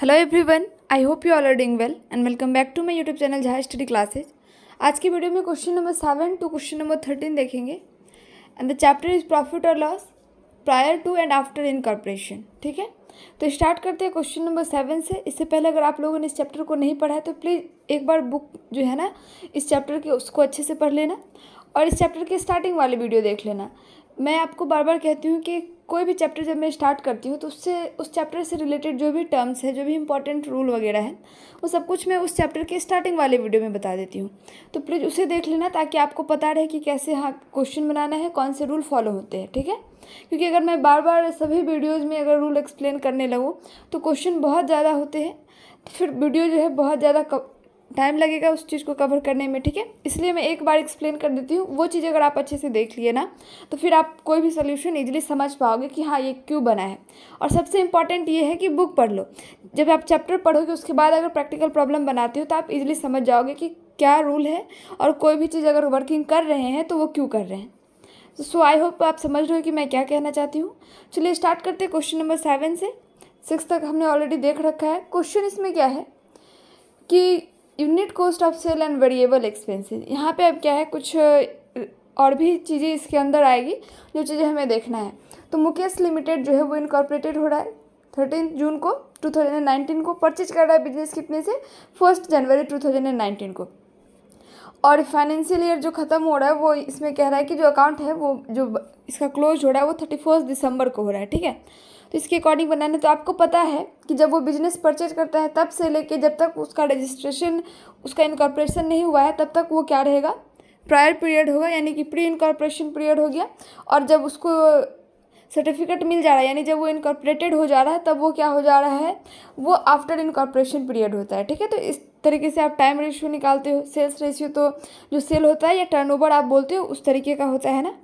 Hello everyone I hope you all are doing well and welcome back to my YouTube channel जहाँ study classes आज की video में question number seven to question number thirteen देखेंगे and the chapter is profit और loss prior to and after incorporation ठीक है तो start करते हैं क्वेश्चन नंबर सेवन से इससे पहले अगर आप लोगों ने इस चैप्टर को नहीं पढ़ा है तो प्लीज़ एक बार बुक जो है ना इस चैप्टर के उसको अच्छे से पढ़ लेना और इस चैप्टर के स्टार्टिंग वाली वीडियो देख लेना मैं आपको बार बार कहती हूँ कि कोई भी चैप्टर जब मैं स्टार्ट करती हूँ तो उससे उस चैप्टर से रिलेटेड जो भी टर्म्स हैं जो भी इंपॉर्टेंट रूल वगैरह है वो सब कुछ मैं उस चैप्टर के स्टार्टिंग वाले वीडियो में बता देती हूँ तो प्लीज़ उसे देख लेना ताकि आपको पता रहे कि कैसे हाँ क्वेश्चन बनाना है कौन से रूल फॉलो होते हैं ठीक है क्योंकि अगर मैं बार बार सभी वीडियोज़ में अगर रूल एक्सप्लेन करने लगूँ तो क्वेश्चन बहुत ज़्यादा होते हैं तो फिर वीडियो जो है बहुत ज़्यादा टाइम लगेगा उस चीज़ को कवर करने में ठीक है इसलिए मैं एक बार एक्सप्लेन कर देती हूँ वो चीज़ अगर आप अच्छे से देख लिए ना तो फिर आप कोई भी सोल्यूशन ईजिली समझ पाओगे कि हाँ ये क्यों बना है और सबसे इम्पॉर्टेंट ये है कि बुक पढ़ लो जब आप चैप्टर पढ़ोगे उसके बाद अगर प्रैक्टिकल प्रॉब्लम बनाते हो तो आप इजिली समझ जाओगे कि क्या रूल है और कोई भी चीज़ अगर वर्किंग कर रहे हैं तो वो क्यों कर रहे हैं सो आई होप आप समझ रहे हो कि मैं क्या कहना चाहती हूँ चलिए स्टार्ट करते हैं क्वेश्चन नंबर सेवन से सिक्स तक हमने ऑलरेडी देख रखा है क्वेश्चन इसमें क्या है कि unit cost of sale and variable expenses यहाँ पे अब क्या है कुछ और भी चीज़ें इसके अंदर आएगी जो चीज़ें हमें देखना है तो मुकेश लिमिटेड जो है वो इनकॉर्पोरेटेड हो रहा है थर्टीन जून को टू नाइनटीन को परचेज कर रहा है बिजनेस कितने से फर्स्ट जनवरी टू थाउजेंड नाइनटीन को और फाइनेंशियल ईयर जो ख़त्म हो रहा है वो इसमें कह रहा है कि जो अकाउंट है वो जो इसका क्लोज हो रहा है वो थर्टी फर्स्ट दिसंबर को हो रहा है ठीक है तो इसके अकॉर्डिंग बनाने तो आपको पता है कि जब वो बिजनेस परचेज करता है तब से लेके जब तक उसका रजिस्ट्रेशन उसका इनकॉर्पोरेशन नहीं हुआ है तब तक वो क्या रहेगा प्रायर पीरियड होगा यानी कि प्री इनकॉर्पोरेशन पीरियड हो गया और जब उसको सर्टिफिकेट मिल जा रहा है यानी जब वो इनकॉर्पोरेटेड हो जा रहा है तब वो क्या हो जा रहा है वो आफ्टर इनकॉर्पोरेशन पीरियड होता है ठीक है तो इस तरीके से आप टाइम रेशियो निकालते हो सेल्स रेशियो तो जो सेल होता है या टर्नओवर आप बोलते हो उस तरीके का होता है ना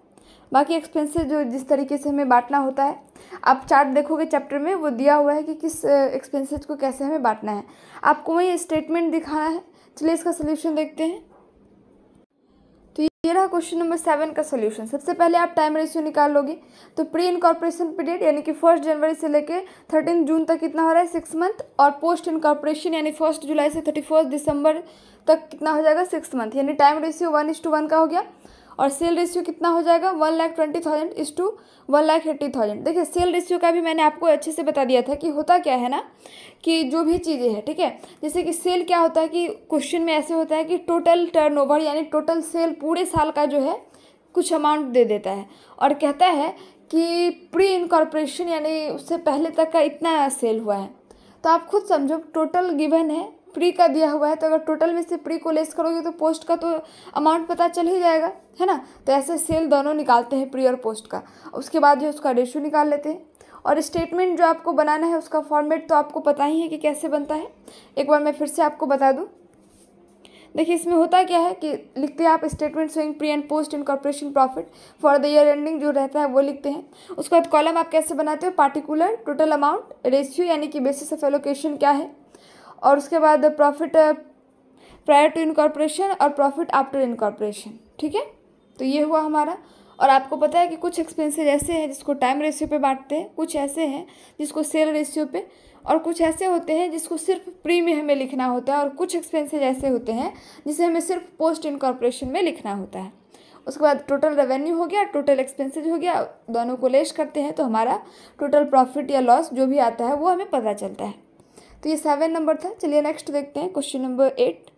बाकी एक्सपेंसेस जो जिस तरीके से हमें बांटना होता है आप चार्ट देखोगे चैप्टर में वो दिया हुआ है कि किस एक्सपेंसेस को कैसे हमें बांटना है आपको वही स्टेटमेंट दिखाना है चलिए इसका सोल्यूशन देखते हैं ये रहा क्वेश्चन नंबर सेवन का सोल्यूशन सबसे पहले आप टाइम रेशियो निकाल लोगे तो प्री इनकॉर्पोरेशन पीरियड यानी कि फर्स्ट जनवरी से लेकर थर्टीन जून तक कितना हो रहा है सिक्स मंथ और पोस्ट इनकॉर्पोरेशन यानी फर्स्ट जुलाई से थर्टी फर्स्ट दिसंबर तक कितना हो जाएगा सिक्स मंथ यानी time ratio one is to one का हो गया और सेल रेशियो कितना हो जाएगा one lakh twenty thousand is to one lakh eighty thousand देखिए सेल रेशियो का भी मैंने आपको अच्छे से बता दिया था कि होता क्या है ना कि जो भी चीज़ें हैं ठीक है जैसे कि सेल क्या होता है कि क्वेश्चन में ऐसे होता है कि टोटल टर्नओवर यानी टोटल सेल पूरे साल का जो है कुछ अमाउंट दे देता है और कहता है कि प्री इनकॉर्पोरेशन यानी उससे पहले तक का इतना सेल हुआ है तो आप खुद समझो टोटल गिवन है प्री का दिया हुआ है तो अगर टोटल में से प्री को लेस करोगे तो पोस्ट का तो अमाउंट पता चल ही जाएगा है ना तो ऐसे सेल दोनों निकालते हैं प्री और पोस्ट का उसके बाद जो उसका रेशो निकाल लेते हैं और स्टेटमेंट जो आपको बनाना है उसका फॉर्मेट तो आपको पता ही है कि कैसे बनता है एक बार मैं फिर से आपको बता दूँ देखिए इसमें होता क्या है कि लिखते हैं आप statement showing pre and post incorporation profit for the year ending जो रहता है वो लिखते हैं उसके बाद कॉलम आप कैसे बनाते हो पार्टिकुलर टोटल अमाउंट रेशियो यानी कि बेसिस ऑफ एलोकेशन क्या है और उसके बाद प्रॉफिट प्रायर टू इनकॉर्पोरेशन और प्रॉफिट आफ्टर इनकॉर्पोरेशन ठीक है तो ये हुआ हमारा और आपको पता है कि कुछ एक्सपेंसेस ऐसे हैं जिसको टाइम रेशियो पे बांटते हैं कुछ ऐसे हैं जिसको सेल रेशियो पे और कुछ ऐसे होते हैं जिसको सिर्फ प्री में हमें लिखना होता है और कुछ एक्सपेंसेस ऐसे होते हैं जिसे हमें सिर्फ पोस्ट इनकॉर्पोरेशन में लिखना होता है उसके बाद टोटल रेवेन्यू हो गया टोटल एक्सपेंसेज हो गया दोनों को लेस करते हैं तो हमारा टोटल प्रॉफिट या लॉस जो भी आता है वो हमें पता चलता है तो ये सेवन नंबर था चलिए नेक्स्ट देखते हैं question number eight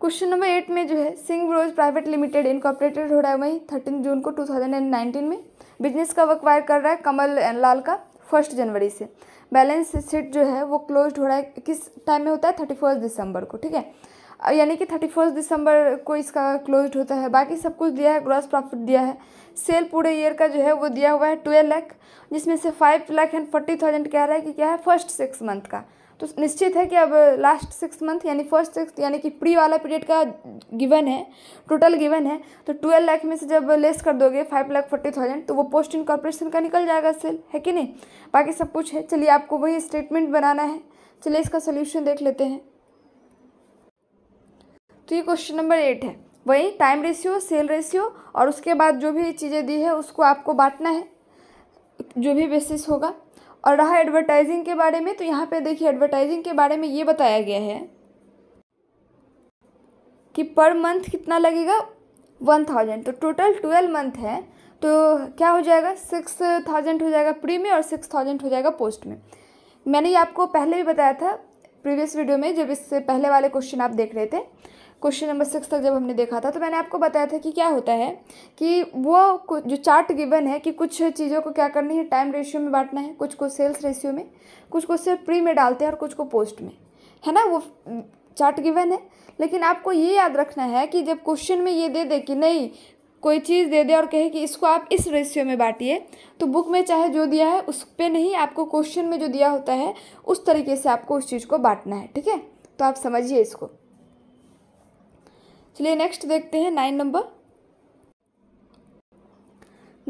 question number eight में जो है Singh bros private limited incorporated हो रहा है वहीं थर्टीन जून को टू थाउजेंड एंड नाइनटीन में बिजनेस का अक्वायर कर रहा है कमल लाल का फर्स्ट जनवरी से बैलेंस शीट जो है वो क्लोज हो रहा है किस टाइम में होता है थर्टी फर्स्ट दिसंबर को ठीक है यानी कि थर्टी फर्स्ट दिसंबर को इसका क्लोज होता है बाकी सब कुछ दिया है ग्रॉस प्रॉफिट दिया है सेल पूरे ईयर का जो है वो दिया हुआ है ट्वेल्व लाख जिसमें से five lakh and forty thousand कह रहा है कि क्या है फर्स्ट सिक्स मंथ का तो निश्चित है कि अब लास्ट सिक्स मंथ यानी फर्स्ट सिक्स यानी कि प्री वाला पीरियड का गिवन है टोटल गिवन है तो ट्वेल्व लाख में से जब लेस कर दोगे फाइव लाख फोर्टी थाउजेंड तो वो पोस्ट इन कॉर्पोरेशन का निकल जाएगा सेल है कि नहीं बाकी सब कुछ है चलिए आपको वही स्टेटमेंट बनाना है चलिए इसका सोल्यूशन देख लेते हैं तो ये क्वेश्चन नंबर एट है वही टाइम रेशियो सेल रेशियो और उसके बाद जो भी चीज़ें दी है उसको आपको बांटना है जो भी बेसिस होगा और रहा एडवर्टाइजिंग के बारे में तो यहाँ पे देखिए एडवर्टाइजिंग के बारे में ये बताया गया है कि पर मंथ कितना लगेगा वन थाउजेंड तो टोटल ट्वेल्व मंथ है तो क्या हो जाएगा सिक्स थाउजेंड हो जाएगा प्री में और सिक्स थाउजेंड हो जाएगा पोस्ट में मैंने ये आपको पहले भी बताया था प्रीवियस वीडियो में जब इससे पहले वाले क्वेश्चन आप देख रहे थे क्वेश्चन नंबर सिक्स तक जब हमने देखा था तो मैंने आपको बताया था कि क्या होता है कि वो जो चार्ट गिवन है कि कुछ चीज़ों को क्या करनी है टाइम रेशियो में बांटना है कुछ को सेल्स रेशियो में कुछ को सिर्फ प्री में डालते हैं और कुछ को पोस्ट में है ना वो चार्ट गिवन है लेकिन आपको ये याद रखना है कि जब क्वेश्चन में ये दे दे कि नहीं कोई चीज़ दे दे और कहे कि इसको आप इस रेशियो में बांटिए तो बुक में चाहे जो दिया है उस पर नहीं आपको क्वेश्चन में जो दिया होता है उस तरीके से आपको उस चीज़ को बांटना है ठीक है तो आप समझिए इसको चलिए नेक्स्ट देखते हैं नाइन नंबर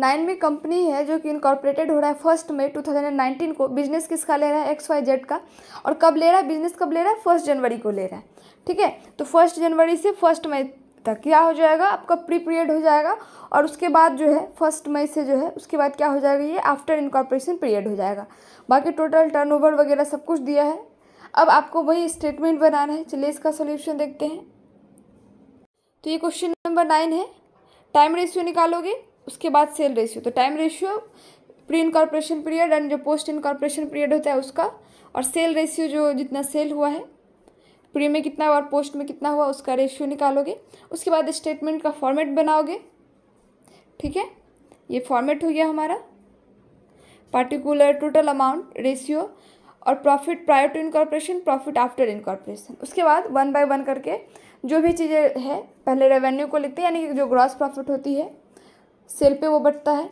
नाइन में कंपनी है जो कि इनकॉर्पोरेटेड हो रहा है फर्स्ट मई 2019 को बिजनेस किसका ले रहा है एक्स वाई जेड का और कब ले रहा है बिजनेस कब ले रहा है फर्स्ट जनवरी को ले रहा है ठीक है तो फर्स्ट जनवरी से फर्स्ट मई तक क्या हो जाएगा आपका प्री पीरियड हो जाएगा और उसके बाद जो है फर्स्ट मई से जो है उसके बाद क्या हो जाएगा ये आफ्टर इनकॉर्पोरेशन पीरियड हो जाएगा बाकी टोटल टर्नओवर वगैरह सब कुछ दिया है अब आपको वही स्टेटमेंट बनाना है चलिए इसका सोल्यूशन देखते हैं तो ये क्वेश्चन नंबर नाइन है टाइम रेशियो निकालोगे उसके बाद सेल रेशियो तो time ratio pre incorporation period and जो पोस्ट इनकॉर्पोरेशन पीरियड होता है उसका और सेल रेशियो जो जितना सेल हुआ है प्री में कितना हुआ और पोस्ट में कितना हुआ उसका रेशियो निकालोगे उसके बाद स्टेटमेंट का फॉर्मेट बनाओगे ठीक है ये फॉर्मेट हो गया हमारा पार्टिकुलर टोटल अमाउंट रेशियो और profit prior to incorporation profit after incorporation उसके बाद वन बाय वन करके जो भी चीज़ें है पहले रेवेन्यू को लिखते हैं यानी कि जो ग्रॉस प्रॉफिट होती है सेल पे वो बढ़ता है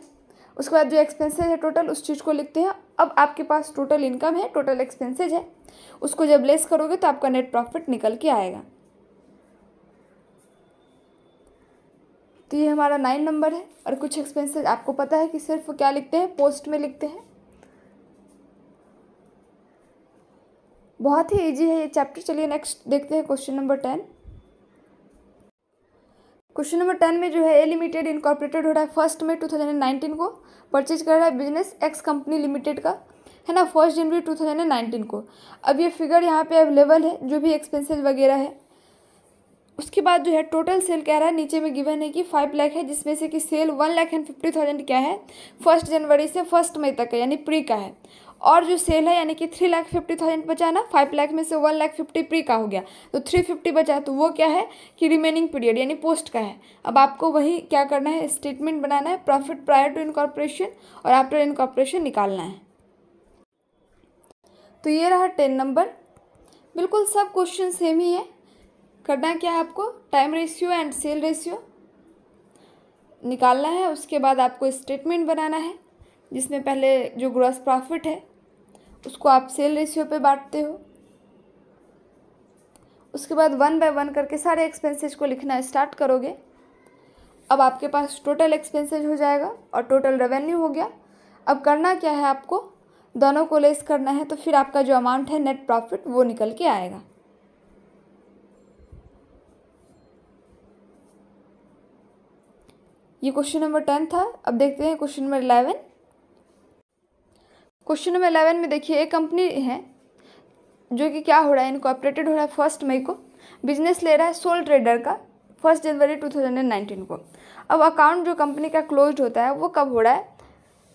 उसके बाद जो एक्सपेंसेज है टोटल उस चीज़ को लिखते हैं अब आपके पास टोटल इनकम है टोटल एक्सपेंसेज है उसको जब लेस करोगे तो आपका नेट प्रॉफिट निकल के आएगा तो ये हमारा नाइन नंबर है और कुछ एक्सपेंसेज आपको पता है कि सिर्फ क्या लिखते हैं पोस्ट में लिखते हैं बहुत ही ईजी है ये चैप्टर चलिए नेक्स्ट देखते हैं question number ten question number ten में जो है ए लिमिटेड इनकॉर्पोरेटेड हो रहा है फर्स्ट में टू थाउजेंड नाइनटीन को परचेज कर रहा है बिजनेस एक्स कंपनी लिमिटेड का है ना फर्स्ट जनवरी टू थाउजेंड नाइनटीन को अब ये फिगर यहाँ पे अवेलेबल है जो भी एक्सपेंसेस वगैरह है उसके बाद जो है टोटल सेल कह रहा है नीचे में गिवन है कि फाइव लाख है जिसमें से कि sale one lakh and fifty thousand क्या है फर्स्ट जनवरी से फर्स्ट मई तक है यानी प्री का है और जो सेल है यानी कि थ्री लाख फिफ्टी थाउजेंड बचा ना फाइव लाख में से वन लाख फिफ्टी प्री का हो गया तो थ्री फिफ्टी बचा तो वो क्या है कि रिमेनिंग पीरियड यानी पोस्ट का है अब आपको वही क्या करना है स्टेटमेंट बनाना है प्रॉफिट प्रायर टू इनकॉर्पोरेशन और आफ्टर इनकॉर्पोरेशन निकालना है तो ये रहा टेन नंबर बिल्कुल सब क्वेश्चन सेम ही है करना क्या है आपको time ratio and sale ratio निकालना है उसके बाद आपको स्टेटमेंट बनाना है जिसमें पहले जो ग्रॉस प्रॉफिट है उसको आप सेल रेशियो पे बांटते हो उसके बाद वन बाय वन करके सारे एक्सपेंसेस को लिखना स्टार्ट करोगे अब आपके पास टोटल एक्सपेंसेस हो जाएगा और टोटल रेवेन्यू हो गया अब करना क्या है आपको दोनों को लेस करना है तो फिर आपका जो अमाउंट है नेट प्रॉफिट वो निकल के आएगा ये क्वेश्चन नंबर टेन था अब देखते हैं question number eleven question number eleven में देखिए एक कंपनी है जो कि क्या हो रहा है इनकॉपरेटेड हो रहा है फर्स्ट मई को बिजनेस ले रहा है सोल ट्रेडर का फर्स्ट जनवरी नाइनटीन को अब अकाउंट जो कंपनी का क्लोज होता है वो कब हो रहा है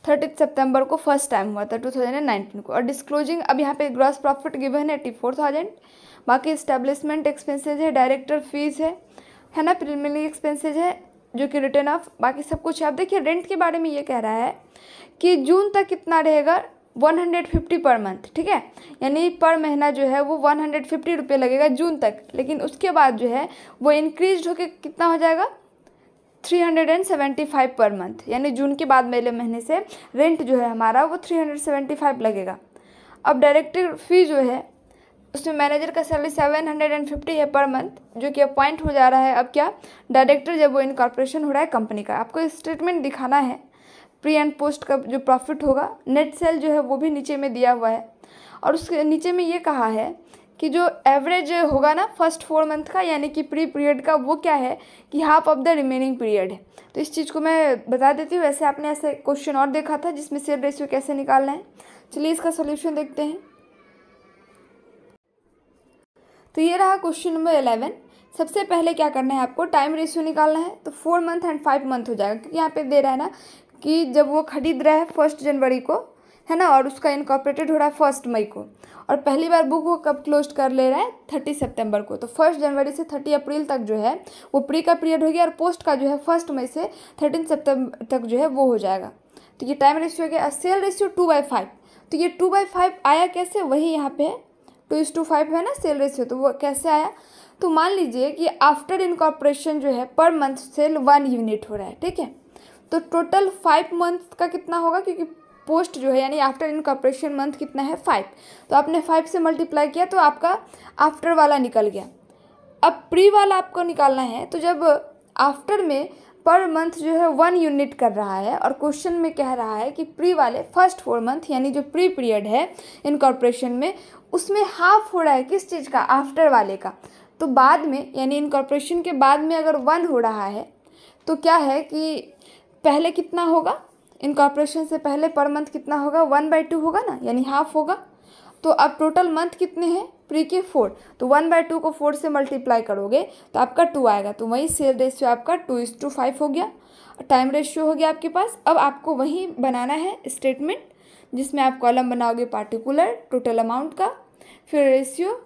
थर्टी सितंबर को फर्स्ट टाइम हुआ था 2019 को और डिस्क्लोजिंग अब यहाँ पे ग्रॉस प्रॉफिट गिवन है एट्टी फोर थाउजेंड बाकी इस्टेब्लिशमेंट एक्सपेंसेज है डायरेक्टर फीस है है ना प्रिलिमिनरी एक्सपेंसेज है जो कि रिटर्न ऑफ बाकी सब कुछ है अब देखिए रेंट के बारे में ये कह रहा है कि जून तक कितना रहेगा 150 पर मंथ ठीक है यानी पर महीना जो है वो 150 हंड्रेड रुपये लगेगा जून तक लेकिन उसके बाद जो है वो इंक्रीज होकर कितना हो जाएगा 375 पर मंथ यानी जून के बाद मेरे महीने से रेंट जो है हमारा वो 375 लगेगा अब डायरेक्टर फी जो है उसमें मैनेजर का salary seven hundred and fifty है पर मंथ जो कि अपॉइंट हो जा रहा है अब क्या डायरेक्टर जब वो इनकॉर्पोरेशन हो रहा है कंपनी का आपको स्टेटमेंट दिखाना है प्री एंड पोस्ट का जो प्रॉफिट होगा नेट सेल जो है वो भी नीचे में दिया हुआ है और उसके नीचे में ये कहा है कि जो एवरेज होगा ना फर्स्ट फोर मंथ का यानी कि प्री पीरियड का वो क्या है कि half of the remaining period है तो इस चीज़ को मैं बता देती हूँ वैसे आपने ऐसे क्वेश्चन और देखा था जिसमें सेल रेशियो कैसे निकालना है चलिए इसका सोल्यूशन देखते हैं तो ये रहा क्वेश्चन नंबर एलेवन सबसे पहले क्या करना है आपको टाइम रेशियो निकालना है तो four month and five month हो जाएगा क्योंकि यहाँ पे दे रहा है ना कि जब वो ख़रीद रहा है फर्स्ट जनवरी को है ना और उसका इनकॉपरेटेड हो रहा है फर्स्ट मई को और पहली बार बुक वो कब क्लोज कर ले रहा है थर्टी सितंबर को तो फर्स्ट जनवरी से थर्टी अप्रैल तक जो है वो प्री का पीरियड हो गया और पोस्ट का जो है फर्स्ट मई से थर्टीन सितंबर तक जो है वो हो जाएगा तो ये टाइम रेशियो गया sale ratio two by five तो ये टू बाई फाइव आया कैसे वही यहाँ पे है टू इस टू फाइव है ना सेल रेशियो तो वो कैसे आया तो मान लीजिए कि आफ्टर इनकॉपरेशन जो है पर मंथ सेल वन यूनिट हो रहा है ठीक है तो टोटल फाइव मंथ का कितना होगा क्योंकि पोस्ट जो है यानी आफ्टर इनकॉपरेशन मंथ कितना है फाइव तो आपने फाइव से मल्टीप्लाई किया तो आपका आफ्टर वाला निकल गया अब प्री वाला आपको निकालना है तो जब आफ्टर में पर मंथ जो है वन यूनिट कर रहा है और क्वेश्चन में कह रहा है कि प्री वाले फर्स्ट फोर मंथ यानी जो प्री पीरियड है इनकॉर्पोरेशन में उसमें हाफ हो रहा है किस चीज़ का आफ्टर वाले का तो बाद में यानी इनकॉर्पोरेशन के बाद में अगर वन हो रहा है तो क्या है कि पहले कितना होगा इनकॉर्पोरेशन से पहले पर मंथ कितना होगा वन बाई टू होगा ना यानी हाफ होगा तो अब टोटल मंथ कितने हैं प्री के फोर तो वन बाय टू को फोर से मल्टीप्लाई करोगे तो आपका टू आएगा तो वही सेल रेशियो आपका टू इज टू फाइव हो गया टाइम रेशियो हो गया आपके पास अब आपको वही बनाना है स्टेटमेंट जिसमें आप कॉलम बनाओगे पार्टिकुलर टोटल अमाउंट का फिर ratio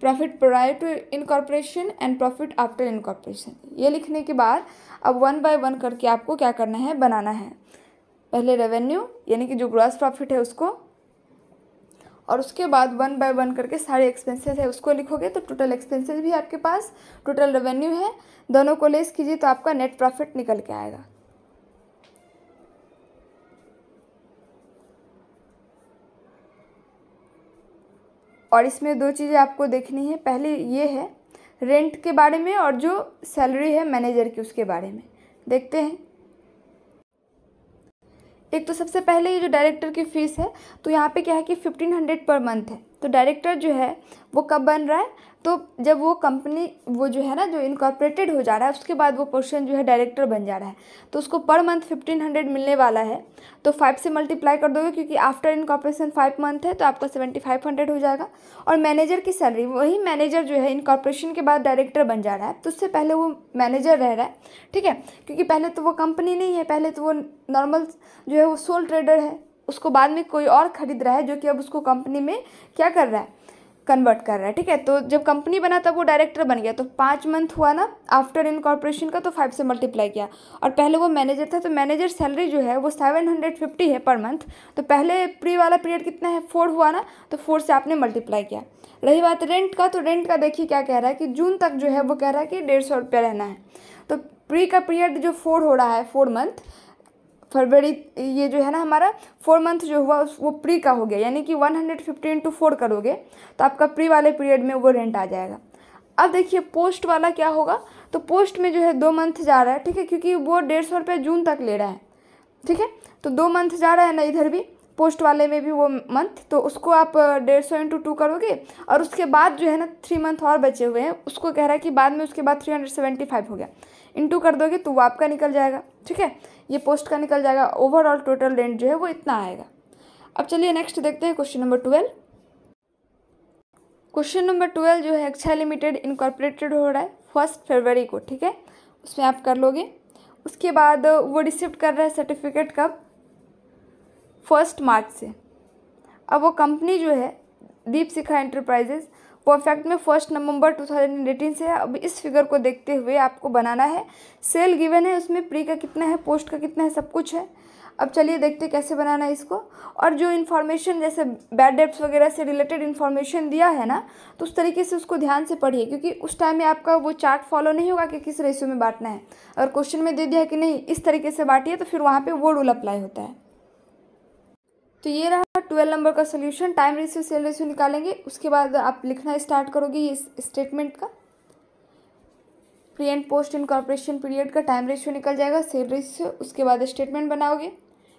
profit prior to incorporation and profit after incorporation ये लिखने के बाद अब वन बाय वन करके आपको क्या करना है बनाना है पहले रेवेन्यू यानी कि जो ग्रॉस प्रॉफिट है उसको और उसके बाद वन बाय वन करके सारे एक्सपेंसेस है उसको लिखोगे तो टोटल एक्सपेंसेस भी आपके पास टोटल रेवेन्यू है दोनों को लेस कीजिए तो आपका नेट प्रॉफिट निकल के आएगा और इसमें दो चीज़ें आपको देखनी है पहले ये है रेंट के बारे में और जो सैलरी है मैनेजर की उसके बारे में देखते हैं एक तो सबसे पहले ये जो डायरेक्टर की फ़ीस है तो यहाँ पे क्या है कि फिफ्टीन हंड्रेड पर मंथ है तो डायरेक्टर जो है वो कब बन रहा है तो जब वो कंपनी वो जो है ना जो इनकॉर्पोरेटेड हो जा रहा है उसके बाद वो पोर्शन जो है डायरेक्टर बन जा रहा है तो उसको पर मंथ फिफ्टीन हंड्रेड मिलने वाला है तो फाइव से मल्टीप्लाई कर दोगे क्योंकि आफ्टर इनकॉर्पोरेशन फाइव मंथ है तो आपका सेवेंटी फाइव हंड्रेड हो जाएगा और मैनेजर की सैलरी वही मैनेजर जो है इनकॉर्पोरेशन के बाद डायरेक्टर बन जा रहा है तो उससे पहले वो मैनेजर रह रहा है ठीक है क्योंकि पहले तो वो कंपनी नहीं है पहले तो वो नॉर्मल जो है वो सोल ट्रेडर है उसको बाद में कोई और ख़रीद रहा है जो कि अब उसको कंपनी में क्या कर रहा है कन्वर्ट कर रहा है ठीक है तो जब कंपनी बना तब वो डायरेक्टर बन गया तो पाँच मंथ हुआ ना आफ्टर इनकॉर्पोरेशन का तो फाइव से मल्टीप्लाई किया और पहले वो मैनेजर था तो मैनेजर सैलरी जो है वो सेवन हंड्रेड फिफ्टी है पर मंथ तो पहले प्री वाला पीरियड कितना है फोर हुआ ना तो फोर से आपने मल्टीप्लाई किया रही बात रेंट का तो रेंट का देखिए क्या कह रहा है कि जून तक जो है वो कह रहा है कि डेढ़ सौ रुपया रहना है तो प्री का पीरियड जो फोर हो रहा है फोर मंथ फरवरी ये जो है ना हमारा फोर मंथ जो हुआ उस वो प्री का हो गया यानी कि one hundred fifty into four करोगे तो आपका प्री वाले पीरियड में वो रेंट आ जाएगा अब देखिए पोस्ट वाला क्या होगा तो पोस्ट में जो है दो मंथ जा रहा है ठीक है क्योंकि वो डेढ़ सौ रुपये जून तक ले रहा है ठीक है तो दो मंथ जा रहा है ना इधर भी पोस्ट वाले में भी वो मंथ तो उसको आप डेढ़ सौ इंटू टू करोगे और उसके बाद जो है ना थ्री मंथ और बचे हुए हैं उसको कह रहा है कि बाद में उसके बाद थ्री हंड्रेड सेवेंटी फाइव हो गया इंटू कर दोगे तो वो आपका निकल जाएगा ठीक है ये पोस्ट का निकल जाएगा ओवरऑल टोटल रेंट जो है वो इतना आएगा अब चलिए नेक्स्ट देखते हैं question number twelve question number twelve जो है अक्षा लिमिटेड इनकॉर्पोरेटेड हो रहा है फर्स्ट फरवरी को ठीक है उसमें आप कर लोगे उसके बाद वो रिसिप्ट कर रहा है सर्टिफिकेट कब फर्स्ट मार्च से अब वो कंपनी जो है दीप शिखा एंटरप्राइजेज़ परफेक्ट में फर्स्ट नवंबर 2018 से है अब इस फिगर को देखते हुए आपको बनाना है सेल गिवन है उसमें प्री का कितना है पोस्ट का कितना है सब कुछ है अब चलिए देखते कैसे बनाना है इसको और जो इन्फॉर्मेशन जैसे बैड डेप्स वगैरह से रिलेटेड इन्फॉर्मेशन दिया है ना तो उस तरीके से उसको ध्यान से पढ़िए क्योंकि उस टाइम में आपका वो चार्ट फॉलो नहीं होगा कि किस रेशियो में बांटना है अगर क्वेश्चन में दे दिया है कि नहीं इस तरीके से बांटिए तो फिर वहाँ पर वो रूल अप्लाई होता है तो ये रहा ट्वेल्व नंबर का solution time ratio sale ratio निकालेंगे उसके बाद आप लिखना स्टार्ट करोगे इस स्टेटमेंट का pre and post incorporation period का टाइम रेशियो निकल जाएगा सेल रेशियो उसके बाद स्टेटमेंट बनाओगे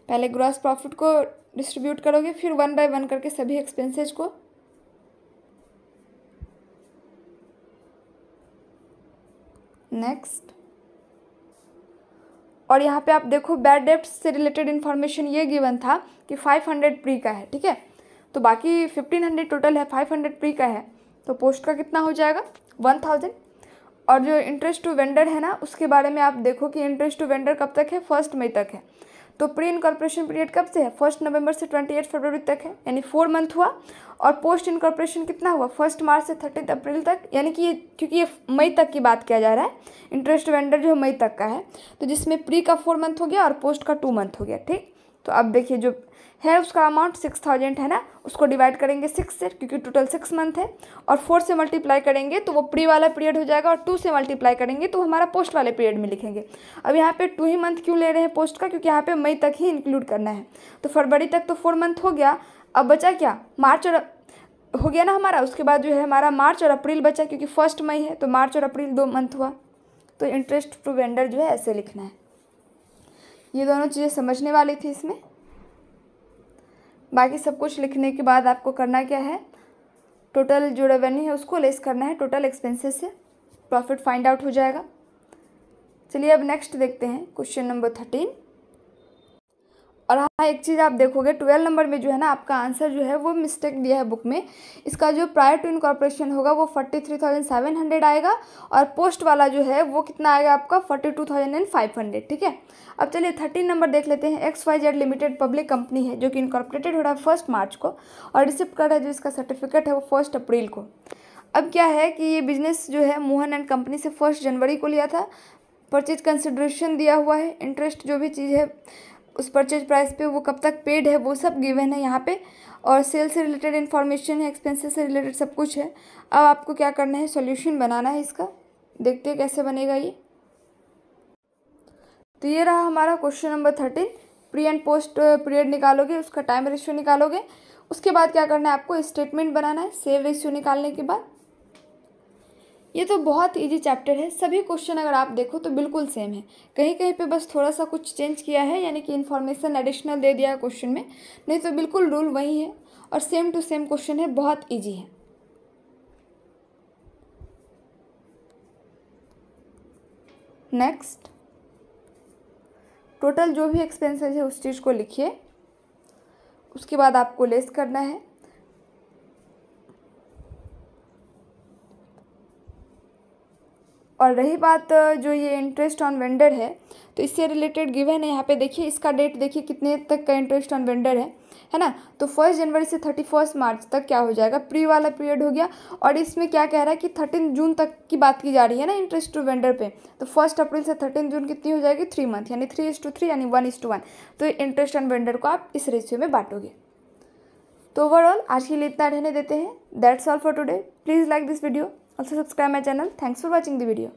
पहले ग्रॉस प्रॉफिट को डिस्ट्रीब्यूट करोगे फिर वन बाय वन करके सभी एक्सपेंसेज को नेक्स्ट और यहाँ पे आप देखो बैड डेप्ट से रिलेटेड इन्फॉर्मेशन ये गिवन था कि 500 प्री का है ठीक है तो बाकी 1500 टोटल है 500 प्री का है तो पोस्ट का कितना हो जाएगा 1000 और जो इंटरेस्ट टू वेंडर है ना उसके बारे में आप देखो कि इंटरेस्ट टू वेंडर कब तक है फर्स्ट मई तक है तो प्री इनकॉर्पोरेशन पीरियड कब से है फर्स्ट नवंबर से ट्वेंटी एट फरवरी तक है यानी फोर मंथ हुआ और पोस्ट इनकॉर्पोरेशन कितना हुआ फर्स्ट मार्च से थर्टीन अप्रैल तक यानी कि ये क्योंकि ये मई तक की बात किया जा रहा है इंटरेस्ट वेंडर जो मई तक का है तो जिसमें प्री का फोर मंथ हो गया और पोस्ट का टू मंथ हो गया ठीक तो अब देखिए जो है उसका अमाउंट सिक्स थाउजेंड है ना उसको डिवाइड करेंगे सिक्स से क्योंकि टोटल सिक्स मंथ है और फोर से मल्टीप्लाई करेंगे तो वो प्री वाला पीरियड हो जाएगा और टू से मल्टीप्लाई करेंगे तो हमारा पोस्ट वाले पीरियड में लिखेंगे अब यहाँ पे टू ही मंथ क्यों ले रहे हैं पोस्ट का क्योंकि यहाँ पे मई तक ही इंक्लूड करना है तो फरवरी तक तो फोर मंथ हो गया अब बचा क्या मार्च और हो गया ना हमारा उसके बाद जो है हमारा मार्च और अप्रैल बचा क्योंकि फर्स्ट मई है तो मार्च और अप्रैल दो मंथ हुआ तो इंटरेस्ट टू वेंडर जो है ऐसे लिखना है ये दोनों चीज़ें समझने वाली थी इसमें बाकी सब कुछ लिखने के बाद आपको करना क्या है टोटल जो रेवेन्यू है उसको लेस करना है टोटल एक्सपेंसेस से प्रॉफिट फाइंड आउट हो जाएगा चलिए अब नेक्स्ट देखते हैं क्वेश्चन नंबर थर्टीन और हाँ एक चीज़ आप देखोगे ट्वेल्व नंबर में जो है ना आपका आंसर जो है वो मिस्टेक दिया है बुक में इसका जो प्रायर टू इनकॉर्पोरेशन होगा वो forty three thousand seven hundred आएगा और पोस्ट वाला जो है वो कितना आएगा आपका forty two thousand and five hundred ठीक है अब चलिए थर्टीन नंबर देख लेते हैं X Y Z limited public company है जो कि इनकॉर्पोरेटेड हो रहा है फर्स्ट मार्च को और रिसिप्ट कार्ड है जो इसका सर्टिफिकेट है वो फर्स्ट अप्रैल को अब क्या है कि ये बिजनेस जो है मोहन एंड कंपनी से फर्स्ट जनवरी को लिया था परचेज कंसिड्रेशन दिया हुआ है इंटरेस्ट जो भी चीज़ है उस परचेज प्राइस पे वो कब तक पेड है वो सब गिवन है यहाँ पे और सेल से रिलेटेड इन्फॉर्मेशन है एक्सपेंसेस से रिलेटेड सब कुछ है अब आपको क्या करना है सॉल्यूशन बनाना है इसका देखते हैं कैसे बनेगा ये तो ये रहा हमारा question number thirteen pre and post period निकालोगे उसका टाइम रेशियो निकालोगे उसके बाद क्या करना है आपको स्टेटमेंट बनाना है सेल रेशियो निकालने के बाद ये तो बहुत इजी चैप्टर है सभी क्वेश्चन अगर आप देखो तो बिल्कुल सेम है कहीं कहीं पे बस थोड़ा सा कुछ चेंज किया है यानी कि इन्फॉर्मेशन एडिशनल दे दिया है क्वेश्चन में नहीं तो बिल्कुल रूल वही है और सेम टू सेम क्वेश्चन है बहुत ईजी है नेक्स्ट टोटल जो भी एक्सपेंसेस है उस चीज़ को लिखिए उसके बाद आपको लेस करना है और रही बात जो ये इंटरेस्ट ऑन वेंडर है तो इससे रिलेटेड गिवन है यहाँ पे देखिए इसका डेट देखिए कितने तक का इंटरेस्ट ऑन वेंडर है है ना तो फर्स्ट जनवरी से थर्टी फर्स्ट मार्च तक क्या हो जाएगा प्री वाला पीरियड हो गया और इसमें क्या कह रहा है कि थर्टीन जून तक की बात की जा रही है ना इंटरेस्ट टू वेंडर पे तो फर्स्ट अप्रैल से थर्टीन जून कितनी हो जाएगी थ्री मंथ यानी थ्री इज टू थ्री यानी वन इज टू वन तो इंटरेस्ट ऑन वेंडर को आप इस रेशियो में बांटोगे तो ओवरऑल आज के लिए इतना रहने देते हैं that's all for today please like this video Also subscribe my channel. Thanks for watching the video.